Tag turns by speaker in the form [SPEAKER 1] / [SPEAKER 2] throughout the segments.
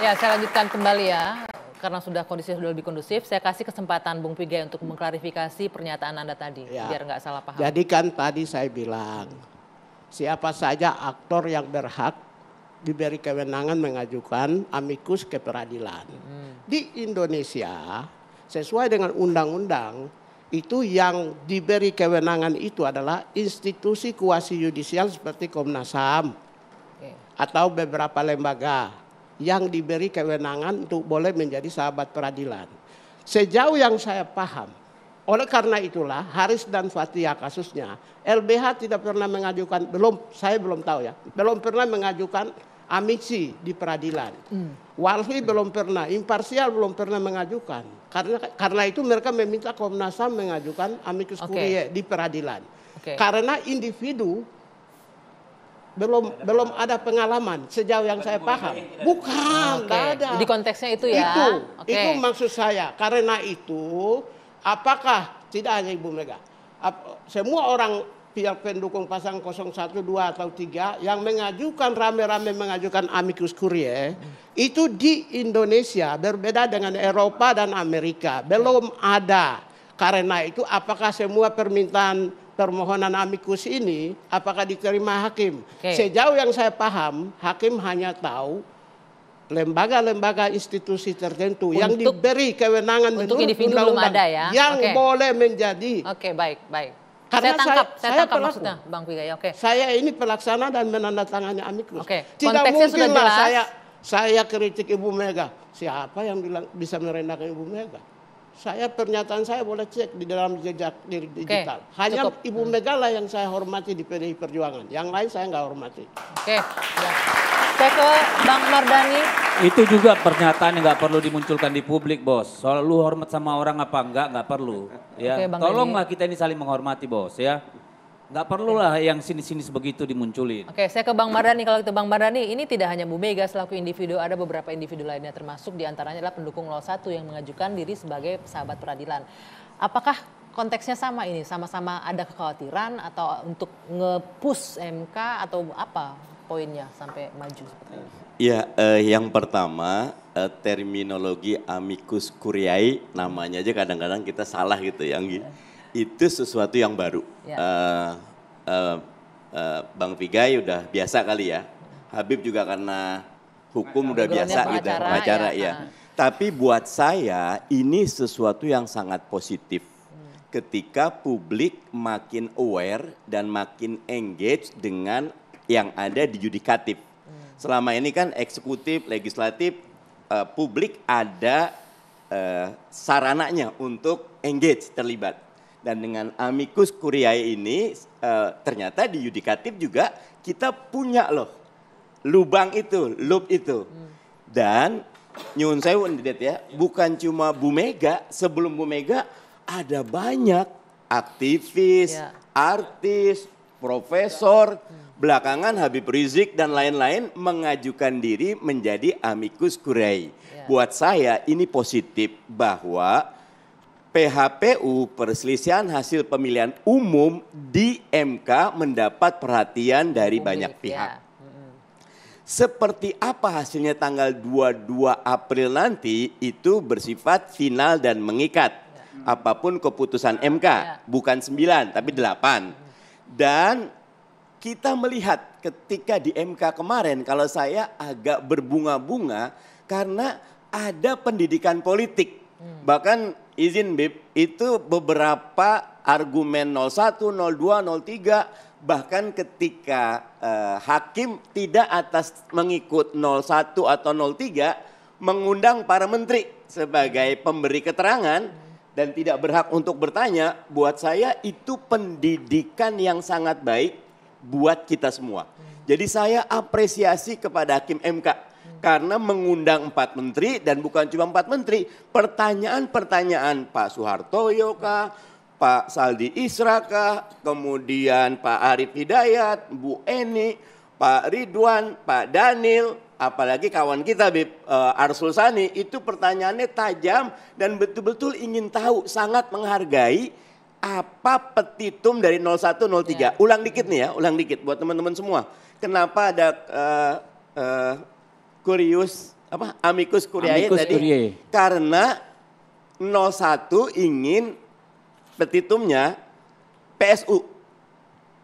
[SPEAKER 1] Ya, saya lanjutkan kembali ya. Karena sudah kondisi sudah lebih kondusif, saya kasih kesempatan Bung Pigai untuk mengklarifikasi pernyataan Anda tadi, ya. biar nggak salah paham.
[SPEAKER 2] Jadi kan tadi saya bilang, siapa saja aktor yang berhak diberi kewenangan mengajukan amikus ke peradilan. Hmm. Di Indonesia, sesuai dengan undang-undang, itu yang diberi kewenangan itu adalah institusi kuasi yudisial seperti Komnas HAM okay. atau beberapa lembaga yang diberi kewenangan untuk boleh menjadi sahabat peradilan. Sejauh yang saya paham, oleh karena itulah Haris dan Fatia kasusnya, LBH tidak pernah mengajukan, belum saya belum tahu ya, belum pernah mengajukan amici di peradilan. Hmm. Walhi belum pernah, imparsial belum pernah mengajukan. Karena karena itu mereka meminta Komnas HAM mengajukan amicus okay. curiae di peradilan. Okay. Karena individu belum belum ada pengalaman sejauh yang saya paham. Bukan,
[SPEAKER 1] okay. ada. Di konteksnya itu ya. Itu, okay. itu
[SPEAKER 2] maksud saya. Karena itu, apakah tidak hanya Ibu Mega, ap, semua orang pihak pendukung pasang 01, 2 atau 3 yang mengajukan rame-rame mengajukan amicus curiae itu di Indonesia berbeda dengan Eropa dan Amerika belum ada. Karena itu apakah semua permintaan permohonan amikus ini apakah diterima hakim. Okay. Sejauh yang saya paham, hakim hanya tahu lembaga-lembaga institusi tertentu untuk, yang diberi kewenangan untuk menurut undang-undang ya? yang okay. boleh menjadi. Oke, okay, baik, baik. Karena saya tangkap, saya, saya tangkap pelaku. maksudnya, Bang Oke. Okay. Saya ini pelaksana dan menandatangani amikus. Oke. Okay. Tidak mungkinlah saya saya kritik Ibu Mega. Siapa yang bilang bisa merendahkan Ibu Mega? saya pernyataan saya boleh cek di dalam jejak digital. Okay. Hanya Cukup. Ibu Megala yang saya hormati di PDI Perjuangan. Yang lain saya nggak hormati.
[SPEAKER 1] Oke. Ya. Saya ke Bang Mardani.
[SPEAKER 3] Itu juga pernyataan yang nggak perlu dimunculkan di publik, bos. Soal lu hormat sama orang apa enggak, nggak perlu. Ya, okay, tolonglah kita ini saling menghormati, bos. Ya. Nggak lah yang sini-sini sebegitu dimunculin.
[SPEAKER 1] Oke, saya ke Bang Mardhani. Kalau itu Bang Mardhani, ini tidak hanya Bu Mega selaku individu, ada beberapa individu lainnya termasuk diantaranya adalah pendukung 01 yang mengajukan diri sebagai sahabat peradilan. Apakah konteksnya sama ini? Sama-sama ada kekhawatiran atau untuk nge-push MK atau apa poinnya sampai maju
[SPEAKER 4] Iya, eh, yang pertama eh, terminologi amicus curiae namanya aja kadang-kadang kita salah gitu ya. gitu itu sesuatu yang baru. Ya. Uh, uh, uh, Bang Vigai udah biasa kali ya. Habib juga karena hukum Maka, udah biasa gitu, ya. ya. Tapi buat saya ini sesuatu yang sangat positif. Hmm. Ketika publik makin aware dan makin engage dengan yang ada di yudikatif. Hmm. Selama ini kan eksekutif, legislatif, uh, publik ada uh, sarananya untuk engage terlibat dan dengan amicus curiae ini e, ternyata di yudikatif juga kita punya loh lubang itu, loop itu. Hmm. Dan nyun sewu Dedet ya, ya, bukan cuma Bu Mega, sebelum Bu Mega ada banyak aktivis, yeah. artis, profesor, hmm. belakangan Habib Rizik dan lain-lain mengajukan diri menjadi amicus curiae. Yeah. Buat saya ini positif bahwa PHPU perselisihan hasil pemilihan umum di MK mendapat perhatian dari banyak ya. pihak. Ya. Seperti apa hasilnya tanggal 22 April nanti itu bersifat final dan mengikat. Ya. Apapun keputusan MK, ya. bukan 9 tapi 8. Dan kita melihat ketika di MK kemarin kalau saya agak berbunga-bunga karena ada pendidikan politik. Mm. Bahkan izin Bib, itu beberapa argumen 01, 02, 03 bahkan ketika eh, hakim tidak atas mengikut 01 atau 03 mengundang para menteri sebagai pemberi keterangan dan tidak berhak untuk bertanya buat saya itu pendidikan yang sangat baik buat kita semua. Jadi saya apresiasi kepada hakim MK karena mengundang empat menteri dan bukan cuma empat menteri. Pertanyaan-pertanyaan Pak Soehartoyo kah, Pak Saldi Israka, kemudian Pak Arif Hidayat, Bu Eni, Pak Ridwan, Pak Daniel, apalagi kawan kita Bib eh, Arsul Sani itu pertanyaannya tajam dan betul-betul ingin tahu, sangat menghargai apa petitum dari 0103. Ya. Ulang dikit nih ya, ulang dikit buat teman-teman semua. Kenapa ada uh, uh, Kurius, apa amicus curiae tadi karena 01 ingin petitumnya PSU.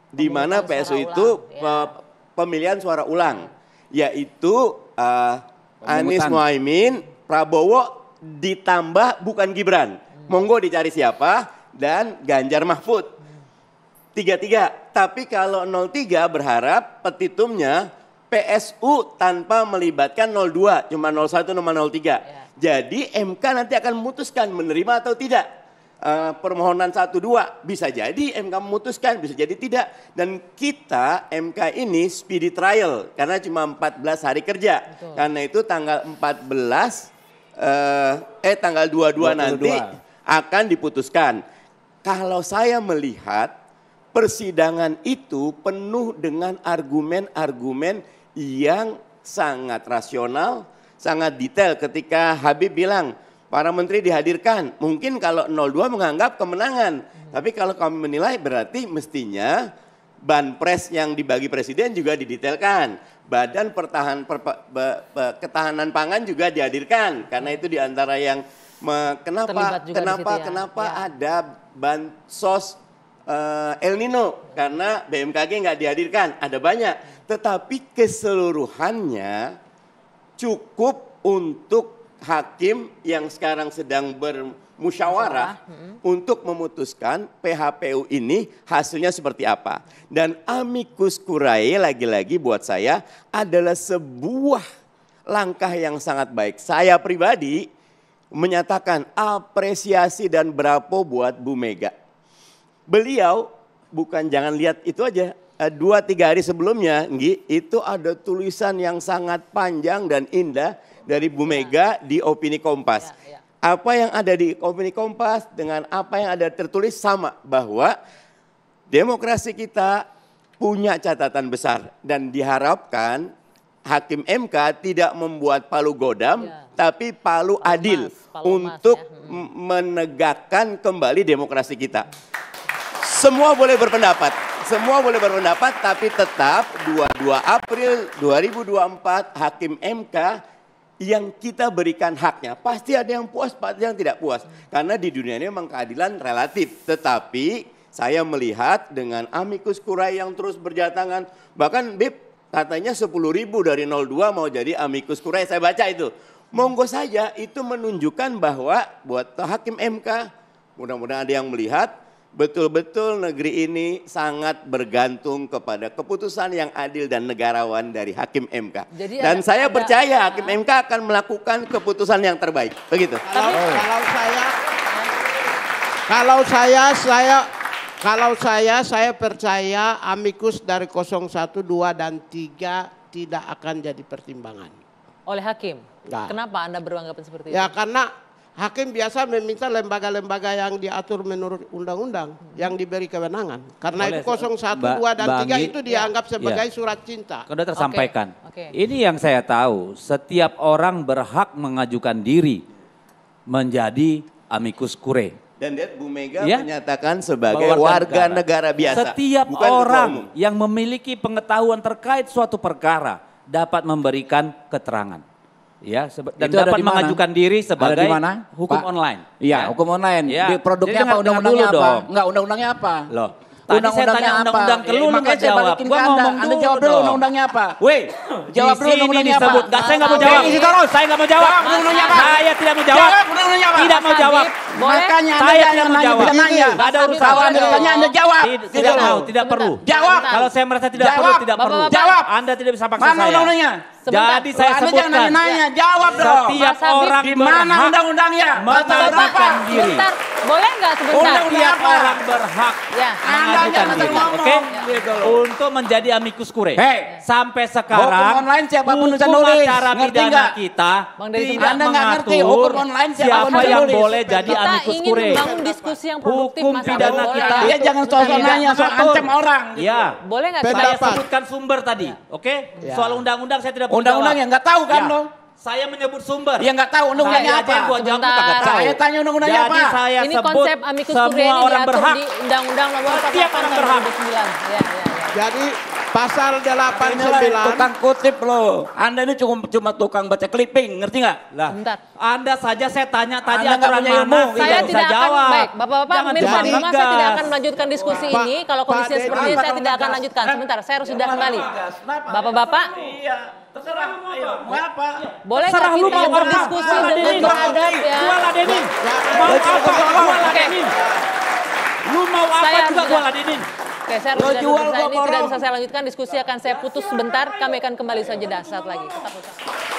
[SPEAKER 4] Di mana PSU itu ulang. Ya. pemilihan suara ulang yaitu uh, Anies Muhaimin, Prabowo ditambah bukan Gibran. Hmm. Monggo dicari siapa dan Ganjar Mahfud. Hmm. Tiga-tiga. Tapi kalau 03 berharap petitumnya PSU tanpa melibatkan 02, cuma 01 nomor 03. Ya. Jadi MK nanti akan memutuskan menerima atau tidak. Uh, permohonan 12 bisa jadi MK memutuskan, bisa jadi tidak. Dan kita MK ini speedy trial karena cuma 14 hari kerja. Betul. Karena itu tanggal 14 uh, eh, eh tanggal 22, 22 nanti akan diputuskan. Kalau saya melihat persidangan itu penuh dengan argumen-argumen yang sangat rasional, sangat detail ketika Habib bilang para menteri dihadirkan. Mungkin kalau 02 menganggap kemenangan, tapi kalau kami menilai berarti mestinya banpres yang dibagi presiden juga didetailkan. Badan pertahan per, be, be, ketahanan pangan juga dihadirkan karena itu diantara yang me, kenapa kenapa ya, kenapa ya. ada bansos uh, El Nino karena BMKG nggak dihadirkan, ada banyak. Tetapi keseluruhannya cukup untuk hakim yang sekarang sedang bermusyawarah untuk memutuskan PHPU ini hasilnya seperti apa. Dan amicus curiae lagi-lagi buat saya adalah sebuah langkah yang sangat baik. Saya pribadi menyatakan apresiasi dan berapa buat Bu Mega beliau bukan jangan lihat itu aja. Eh, dua tiga hari sebelumnya, Nggi, itu ada tulisan yang sangat panjang dan indah dari Bu iya. Mega di Opini Kompas. Iya, iya. Apa yang ada di Opini Kompas dengan apa yang ada tertulis sama bahwa demokrasi kita punya catatan besar dan diharapkan Hakim MK tidak membuat palu godam, ya. tapi palu, adil mas, palu untuk mas, ya. Hmm. menegakkan kembali demokrasi kita. Hmm. Semua boleh berpendapat. Semua boleh berpendapat tapi tetap 22 April 2024 Hakim MK yang kita berikan haknya pasti ada yang puas, pasti yang tidak puas. Karena di dunia ini memang keadilan relatif, tetapi saya melihat dengan amikus kurai yang terus berjatangan, bahkan Bib katanya 10 ribu dari 02 mau jadi amikus kurai, saya baca itu. Monggo saja itu menunjukkan bahwa buat hakim MK, mudah-mudahan ada yang melihat Betul-betul negeri ini sangat bergantung kepada keputusan yang adil dan negarawan dari Hakim MK. Jadi dan ada, saya ada, percaya Hakim ah.
[SPEAKER 2] MK akan melakukan keputusan yang terbaik. Begitu. Kalau, kalau saya, kalau saya, saya kalau saya, saya percaya amikus dari 012 dan 3 tidak akan jadi pertimbangan.
[SPEAKER 1] Oleh hakim? Nah. Kenapa Anda beranggapan seperti ya, itu? Ya
[SPEAKER 2] karena hakim biasa meminta lembaga-lembaga yang diatur menurut undang-undang yang diberi kewenangan. Karena Oleh, itu 01, ba 2 dan 3 itu dianggap ya. sebagai ya. surat cinta. Kau Sudah tersampaikan. Okay. Okay.
[SPEAKER 3] Ini yang saya tahu, setiap orang berhak mengajukan diri menjadi amicus curiae.
[SPEAKER 4] Dan lihat Bu Mega ya?
[SPEAKER 3] menyatakan sebagai warga, warga negara. negara biasa. Setiap Bukan orang yang memiliki pengetahuan terkait suatu perkara dapat memberikan keterangan ya dan itu dapat mengajukan diri sebagai di mana? hukum Pak, online. Iya, ya. hukum online. Ya. Di produknya Jadi apa? Undang-undangnya apa? Dong. Enggak, undang-undangnya apa? Loh. Tadi undang saya tanya undang-undang ke iya, lu enggak jawab. Gua anda. anda jawab dulu undang-undangnya apa? Weh, jawab dulu undang-undangnya apa? Enggak, saya enggak mau jawab. Saya enggak mau jawab. Saya tidak mau jawab. Tidak mau jawab. Boleh? Makanya saya yang menjawab. Nanya. Tidak ada urusan. Kalau Anda tanya Anda jawab. Tidak, tidak mau, tidak perlu. Jawab. Kalau saya merasa tidak perlu, tidak perlu. Jawab. Anda tidak bisa paksa saya. Mana undang Sebentar. Jadi saya Anda sebutkan. Jangan nanya, ya. jawab dong. Setiap Mas orang di mana undang-undangnya? Menerapkan diri. Bentar. Boleh nggak sebentar? Setiap orang berhak ya. mengajukan diri. Oke? Okay? Ya. Gitu. Untuk menjadi amicus kure. Hey. Sampai sekarang hukum online siapapun bisa nulis. Hukum acara pidana kita Bang, tidak Anda mengatur ngerti, hukum online siapa yang boleh jadi kita ingin membangun diskusi yang produktif Hukum pidana kita. Ya jangan soal nanya soal ancam orang. Gitu. Ya. Boleh nggak saya sebutkan sumber tadi, oke? Ya. Soal undang-undang saya tidak Undang-undang yang nggak tahu kan ya. dong. Saya menyebut sumber. Ya nggak tahu undang-undangnya apa. Saya tanya undang-undangnya apa. Saya ini konsep amikus semua ini orang berhak. di
[SPEAKER 1] Undang-Undang Nomor apa? Ya, ya, ya.
[SPEAKER 3] Jadi Pasal 89. Tukang kutip loh. Anda ini cuma cuma tukang baca clipping, ngerti nggak? Lah. Bentar. Anda saja saya tanya tadi Anda ilmu, saya tidak akan jawab. baik. Bapak-bapak pemirsa, memang saya tidak akan
[SPEAKER 1] melanjutkan diskusi ini kalau kondisi seperti ini saya tidak akan lanjutkan. Eh, Sebentar, saya harus sudah kembali. Bapak-bapak,
[SPEAKER 4] iya, Terserah, mau apa?
[SPEAKER 1] Boleh Terserah lu mau berdiskusi dengan beradab ya. Gua ladenin. Ya, mau ya, ya, apa? Gua ladenin. Lu mau apa juga gua ladenin. Oke, saya harus jual ini tidak bisa saya lanjutkan. Diskusi akan saya putus sebentar. Kami akan kembali saja dasar lagi. Tetap tetap.